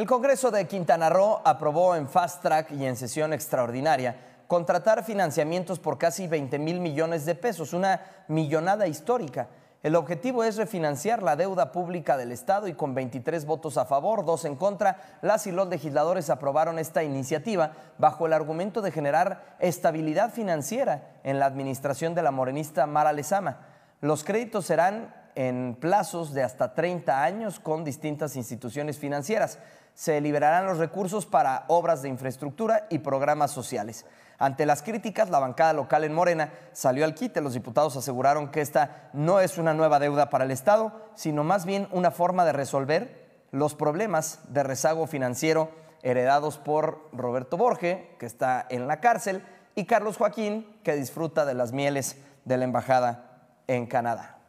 El Congreso de Quintana Roo aprobó en fast track y en sesión extraordinaria contratar financiamientos por casi 20 mil millones de pesos, una millonada histórica. El objetivo es refinanciar la deuda pública del Estado y con 23 votos a favor, dos en contra, las y los legisladores aprobaron esta iniciativa bajo el argumento de generar estabilidad financiera en la administración de la morenista Mara Lezama. Los créditos serán en plazos de hasta 30 años con distintas instituciones financieras. Se liberarán los recursos para obras de infraestructura y programas sociales. Ante las críticas, la bancada local en Morena salió al quite. Los diputados aseguraron que esta no es una nueva deuda para el Estado, sino más bien una forma de resolver los problemas de rezago financiero heredados por Roberto Borge, que está en la cárcel, y Carlos Joaquín, que disfruta de las mieles de la embajada en Canadá.